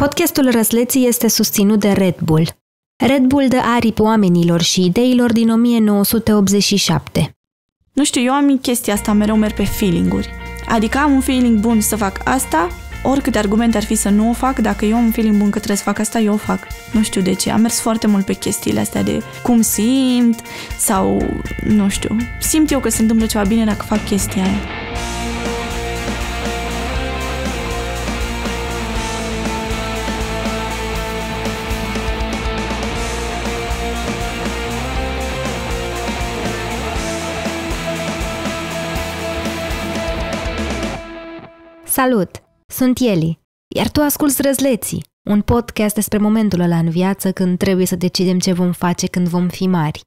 Podcastul Răsleții este susținut de Red Bull. Red Bull dă aripi oamenilor și ideilor din 1987. Nu știu, eu am chestia asta, mereu merg pe feelinguri. Adică am un feeling bun să fac asta, oricâte argumente ar fi să nu o fac, dacă eu am un feeling bun că trebuie să fac asta, eu o fac. Nu știu de ce, am mers foarte mult pe chestiile astea de cum simt sau, nu știu, simt eu că se întâmplă ceva bine dacă fac chestia aia. Salut! Sunt Eli, iar tu asculți Răzleții, un podcast despre momentul ăla în viață când trebuie să decidem ce vom face când vom fi mari.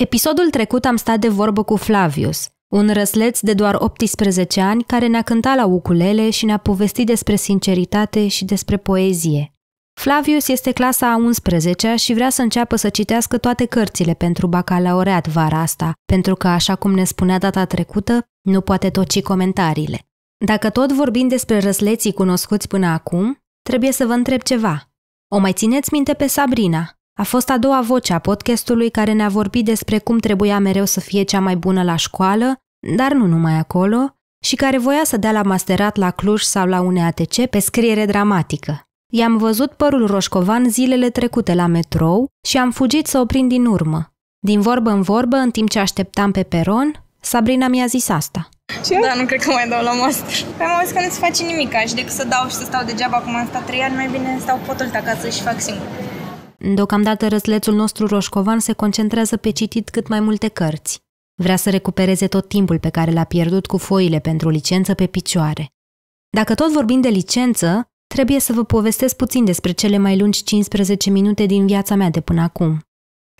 Episodul trecut am stat de vorbă cu Flavius, un răsleț de doar 18 ani care ne-a cântat la ukulele și ne-a povestit despre sinceritate și despre poezie. Flavius este clasa a 11-a și vrea să înceapă să citească toate cărțile pentru bacalaureat vara asta, pentru că, așa cum ne spunea data trecută, nu poate toci comentariile. Dacă tot vorbim despre răsleții cunoscuți până acum, trebuie să vă întreb ceva. O mai țineți minte pe Sabrina? A fost a doua voce a podcastului care ne-a vorbit despre cum trebuia mereu să fie cea mai bună la școală, dar nu numai acolo, și care voia să dea la masterat la Cluj sau la UNEATC pe scriere dramatică. I-am văzut părul roșcovan zilele trecute la metrou și am fugit să o prind din urmă. Din vorbă în vorbă, în timp ce așteptam pe peron, Sabrina mi-a zis asta. Ce? Da, nu cred că mai dau la master. Păi am auzit că nu ți face nimic, și decât să dau și să stau degeaba, acum am stat trei ani, mai bine stau potolit acasă și fac singur. Deocamdată răzlețul nostru roșcovan se concentrează pe citit cât mai multe cărți. Vrea să recupereze tot timpul pe care l-a pierdut cu foile pentru licență pe picioare. Dacă tot vorbim de licență, trebuie să vă povestesc puțin despre cele mai lungi 15 minute din viața mea de până acum.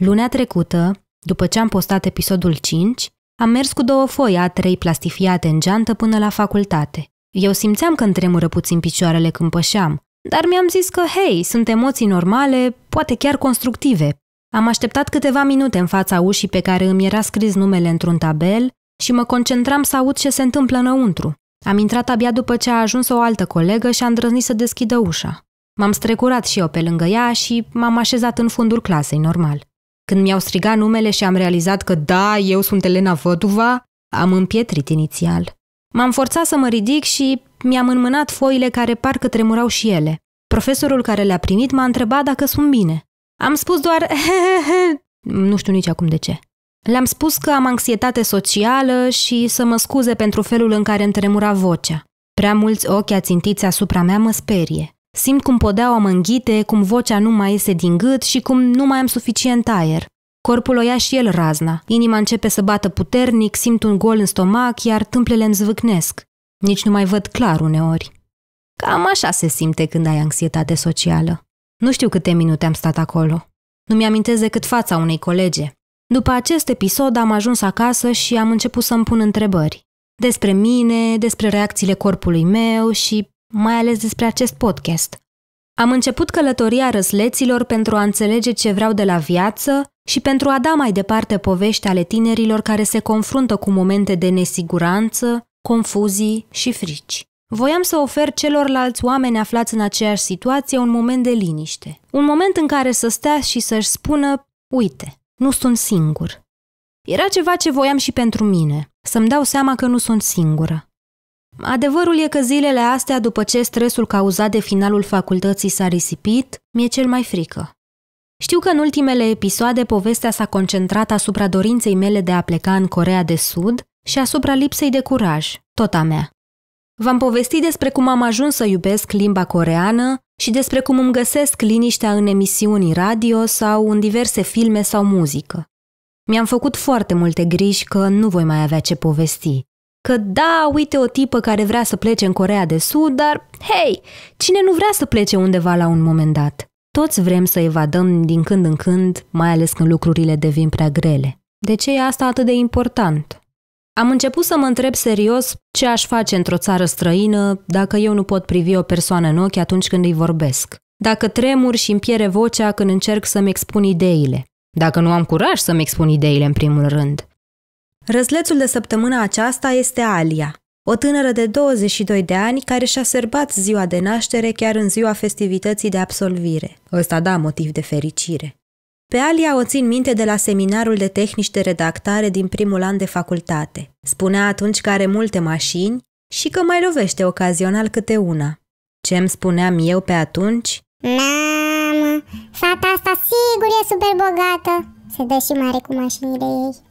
Lunea trecută, după ce am postat episodul 5, am mers cu două foi A3 plastifiate în geantă până la facultate. Eu simțeam că îmi tremură puțin picioarele când pășeam, dar mi-am zis că, hei, sunt emoții normale, poate chiar constructive. Am așteptat câteva minute în fața ușii pe care îmi era scris numele într-un tabel și mă concentram să aud ce se întâmplă înăuntru. Am intrat abia după ce a ajuns o altă colegă și a îndrăznit să deschidă ușa. M-am strecurat și eu pe lângă ea și m-am așezat în fundul clasei, normal. Când mi-au strigat numele și am realizat că da, eu sunt Elena Văduva, am împietrit inițial. M-am forțat să mă ridic și mi-am înmânat foile care parcă tremurau și ele. Profesorul care le-a primit m-a întrebat dacă sunt bine. Am spus doar nu știu nici acum de ce. Le-am spus că am anxietate socială și să mă scuze pentru felul în care îmi tremura vocea. Prea mulți ochi ațintiți asupra mea mă sperie. Simt cum podeaua mă înghite, cum vocea nu mai iese din gât și cum nu mai am suficient aer. Corpul o ia și el razna. Inima începe să bată puternic, simt un gol în stomac, iar tâmplele îmi zvâcnesc. Nici nu mai văd clar uneori. Cam așa se simte când ai anxietate socială. Nu știu câte minute am stat acolo. Nu mi-amintesc decât fața unei colege. După acest episod am ajuns acasă și am început să-mi pun întrebări. Despre mine, despre reacțiile corpului meu și mai ales despre acest podcast. Am început călătoria răsleților pentru a înțelege ce vreau de la viață și pentru a da mai departe povești ale tinerilor care se confruntă cu momente de nesiguranță, confuzii și frici. Voiam să ofer celorlalți oameni aflați în aceeași situație un moment de liniște, un moment în care să stea și să-și spună, uite, nu sunt singur. Era ceva ce voiam și pentru mine, să-mi dau seama că nu sunt singură. Adevărul e că zilele astea, după ce stresul cauzat de finalul facultății s-a risipit, mi-e cel mai frică. Știu că în ultimele episoade povestea s-a concentrat asupra dorinței mele de a pleca în Corea de Sud și asupra lipsei de curaj, tot a mea. V-am povestit despre cum am ajuns să iubesc limba coreană și despre cum îmi găsesc liniștea în emisiuni radio sau în diverse filme sau muzică. Mi-am făcut foarte multe griji că nu voi mai avea ce povesti, că da, uite o tipă care vrea să plece în Corea de Sud, dar hei, cine nu vrea să plece undeva la un moment dat? Toți vrem să evadăm din când în când, mai ales când lucrurile devin prea grele. De ce e asta atât de important? Am început să mă întreb serios ce aș face într-o țară străină dacă eu nu pot privi o persoană în ochi atunci când îi vorbesc. Dacă tremur și îmi piere vocea când încerc să-mi expun ideile. Dacă nu am curaj să-mi expun ideile în primul rând. Răzlețul de săptămână aceasta este Alia, o tânără de 22 de ani care și-a sărbat ziua de naștere chiar în ziua festivității de absolvire. Ăsta da motiv de fericire. Pe Alia o țin minte de la seminarul de tehnici de redactare din primul an de facultate. Spunea atunci că are multe mașini și că mai lovește ocazional câte una. Ce îmi spuneam eu pe atunci? Mamă, fata asta sigur e super bogată! Se dă și mare cu mașinile ei.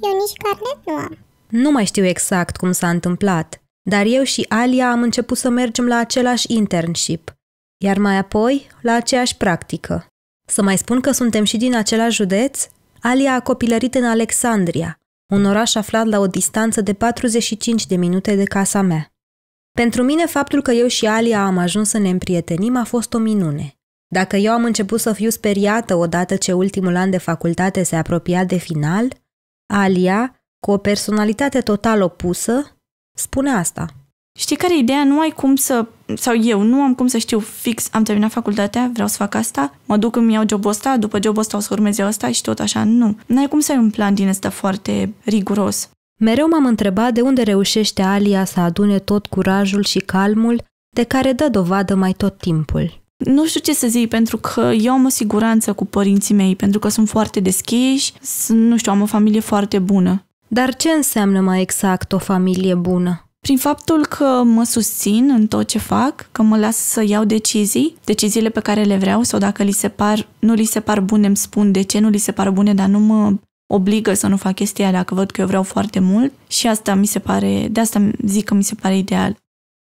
Eu nici carnet nu am. Nu mai știu exact cum s-a întâmplat, dar eu și Alia am început să mergem la același internship, iar mai apoi la aceeași practică. Să mai spun că suntem și din același județ? Alia a copilărit în Alexandria, un oraș aflat la o distanță de 45 de minute de casa mea. Pentru mine, faptul că eu și Alia am ajuns să ne împrietenim a fost o minune. Dacă eu am început să fiu speriată odată ce ultimul an de facultate se apropia de final, Alia, cu o personalitate total opusă, spune asta. Știi care e ideea? Nu ai cum să... Sau eu, nu am cum să știu fix, am terminat facultatea, vreau să fac asta, mă duc, îmi iau jobul ăsta, după jobul ăsta o să urmez eu ăsta și tot așa. Nu. nu ai cum să ai un plan din ăsta foarte riguros. Mereu m-am întrebat de unde reușește Alia să adune tot curajul și calmul de care dă dovadă mai tot timpul. Nu știu ce să zic, pentru că eu am o siguranță cu părinții mei, pentru că sunt foarte deschiși, sunt, nu știu, am o familie foarte bună. Dar ce înseamnă mai exact o familie bună? Prin faptul că mă susțin în tot ce fac, că mă las să iau decizii, deciziile pe care le vreau sau dacă li se par, nu li se par bune, îmi spun de ce nu li se par bune, dar nu mă obligă să nu fac chestia dacă văd că eu vreau foarte mult și asta mi se pare, de asta zic că mi se pare ideal.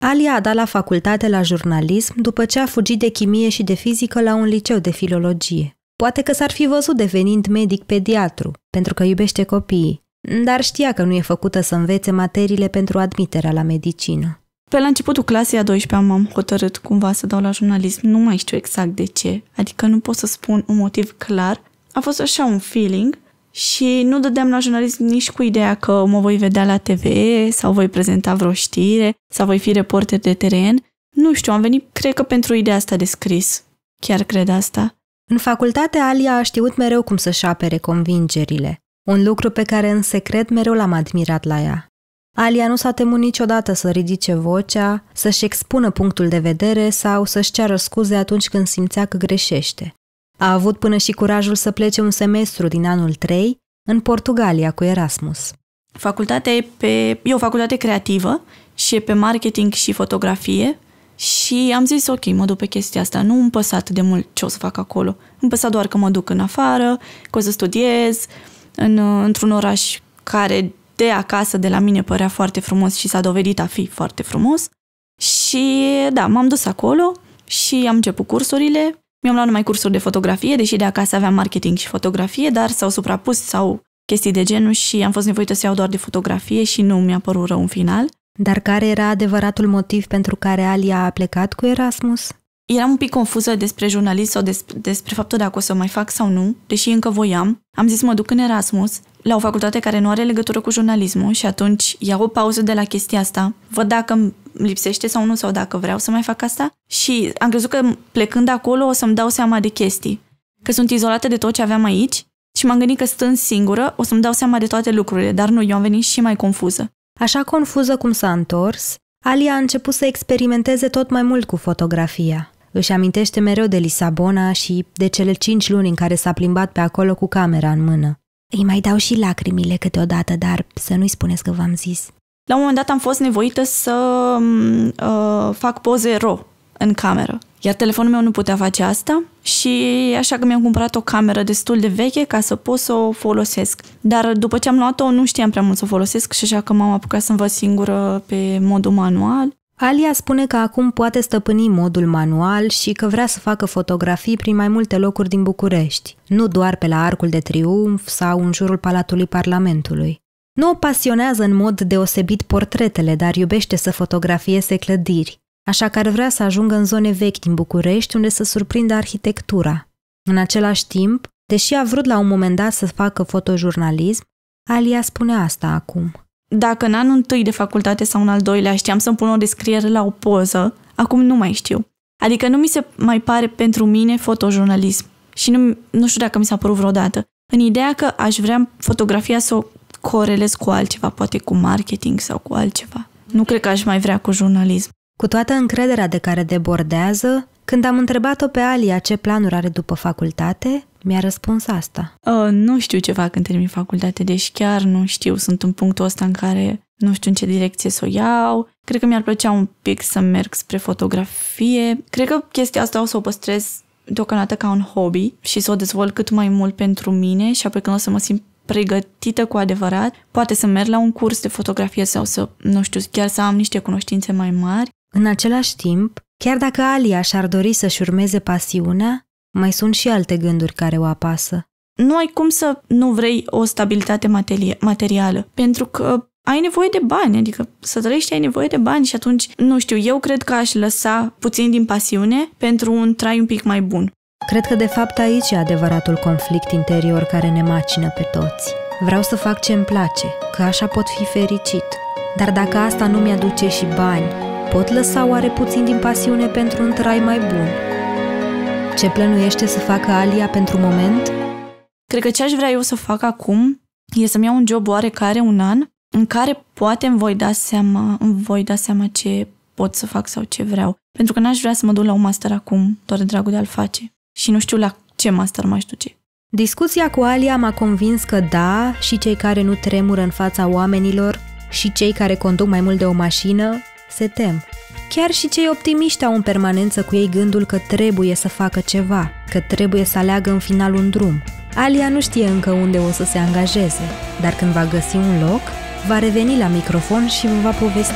Ali a dat la facultate la jurnalism după ce a fugit de chimie și de fizică la un liceu de filologie. Poate că s-ar fi văzut devenind medic pediatru, pentru că iubește copiii, dar știa că nu e făcută să învețe materiile pentru admiterea la medicină. Pe la începutul clasei a 12-a m-am hotărât cumva să dau la jurnalism, nu mai știu exact de ce, adică nu pot să spun un motiv clar. A fost așa un feeling, și nu dădeam la jurnalism nici cu ideea că mă voi vedea la TV sau voi prezenta vreo știre sau voi fi reporter de teren. Nu știu, am venit, cred că pentru ideea asta de scris. Chiar cred asta. În facultate, Alia a știut mereu cum să-și apere convingerile, un lucru pe care în secret mereu l-am admirat la ea. Alia nu s-a temut niciodată să ridice vocea, să-și expună punctul de vedere sau să-și ceară scuze atunci când simțea că greșește. A avut până și curajul să plece un semestru din anul 3 în Portugalia cu Erasmus. Facultatea e, pe, e o facultate creativă și e pe marketing și fotografie și am zis, ok, mă duc pe chestia asta, nu îmi păsa atât de mult ce o să fac acolo. Îmi păsa doar că mă duc în afară, că o să studiez în, într-un oraș care de acasă de la mine părea foarte frumos și s-a dovedit a fi foarte frumos. Și da, m-am dus acolo și am început cursurile mi-am luat numai cursuri de fotografie, deși de acasă aveam marketing și fotografie, dar s-au suprapus sau chestii de genul și am fost nevoită să iau doar de fotografie și nu mi-a părut rău în final. Dar care era adevăratul motiv pentru care Alia a plecat cu Erasmus? Eram un pic confuză despre jurnalist sau despre, despre faptul dacă o să mai fac sau nu, deși încă voiam. Am zis mă duc în Erasmus, la o facultate care nu are legătură cu jurnalismul și atunci iau o pauză de la chestia asta, văd dacă lipsește sau nu sau dacă vreau să mai fac asta. Și am crezut că plecând acolo o să-mi dau seama de chestii. Că sunt izolată de tot ce aveam aici și m-am gândit că stând singură o să-mi dau seama de toate lucrurile, dar nu, eu am venit și mai confuză. Așa confuză cum s-a întors, Ali a început să experimenteze tot mai mult cu fotografia. Își amintește mereu de Lisabona și de cele cinci luni în care s-a plimbat pe acolo cu camera în mână. Îi mai dau și lacrimile câteodată, dar să nu-i spuneți că v-am zis. La un moment dat am fost nevoită să mm, uh, fac poze ro în cameră. Iar telefonul meu nu putea face asta și așa că mi-am cumpărat o cameră destul de veche ca să pot să o folosesc. Dar după ce am luat-o nu știam prea mult să o folosesc și așa că m-am apucat să învăț singură pe modul manual. Alia spune că acum poate stăpâni modul manual și că vrea să facă fotografii prin mai multe locuri din București, nu doar pe la Arcul de Triumf sau în jurul Palatului Parlamentului. Nu o pasionează în mod deosebit portretele, dar iubește să fotografieze clădiri, așa că ar vrea să ajungă în zone vechi din București, unde să surprindă arhitectura. În același timp, deși a vrut la un moment dat să facă fotojurnalism, Alia spune asta acum. Dacă în anul întâi de facultate sau în al doilea știam să-mi pun o descriere la o poză, acum nu mai știu. Adică nu mi se mai pare pentru mine fotojurnalism. Și nu, nu știu dacă mi s-a părut vreodată. În ideea că aș vrea fotografia să o corelez cu altceva, poate cu marketing sau cu altceva. Nu cred că aș mai vrea cu jurnalism. Cu toată încrederea de care debordează, când am întrebat-o pe Alia ce planuri are după facultate, mi-a răspuns asta. Uh, nu știu ce fac când termin facultate, deci chiar nu știu. Sunt în punctul ăsta în care nu știu în ce direcție să o iau. Cred că mi-ar plăcea un pic să merg spre fotografie. Cred că chestia asta o să o păstrez deocamdată ca un hobby și să o dezvolt cât mai mult pentru mine și apoi când o să mă simt pregătită cu adevărat, poate să merg la un curs de fotografie sau să, nu știu, chiar să am niște cunoștințe mai mari. În același timp, chiar dacă Alia și-ar dori să-și urmeze pasiunea, mai sunt și alte gânduri care o apasă. Nu ai cum să nu vrei o stabilitate materială, pentru că ai nevoie de bani, adică să trăiești ai nevoie de bani și atunci, nu știu, eu cred că aș lăsa puțin din pasiune pentru un trai un pic mai bun. Cred că de fapt aici e adevăratul conflict interior care ne macină pe toți. Vreau să fac ce îmi place, că așa pot fi fericit. Dar dacă asta nu mi-aduce și bani, pot lăsa oare puțin din pasiune pentru un trai mai bun? Ce plănuiește să facă Alia pentru moment? Cred că ce aș vrea eu să fac acum e să-mi iau un job oarecare un an în care poate îmi voi da seama, îmi voi da seama ce pot să fac sau ce vreau. Pentru că n-aș vrea să mă duc la un master acum, doar de dragul de a-l face și nu știu la ce master m-aș duce. Discuția cu Alia m-a convins că da, și cei care nu tremură în fața oamenilor și cei care conduc mai mult de o mașină se tem. Chiar și cei optimiști au în permanență cu ei gândul că trebuie să facă ceva, că trebuie să aleagă în final un drum. Alia nu știe încă unde o să se angajeze, dar când va găsi un loc, va reveni la microfon și vă va povesti.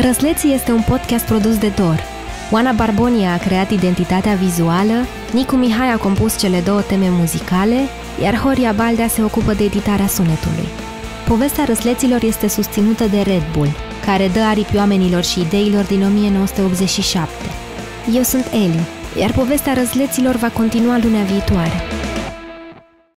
Răsleții este un podcast produs de Dor. Oana Barbonia a creat identitatea vizuală, Nicu Mihai a compus cele două teme muzicale, iar Horia Baldea se ocupă de editarea sunetului. Povestea răsleților este susținută de Red Bull, care dă aripi oamenilor și ideilor din 1987. Eu sunt Eli, iar povestea răzleților va continua lunea viitoare.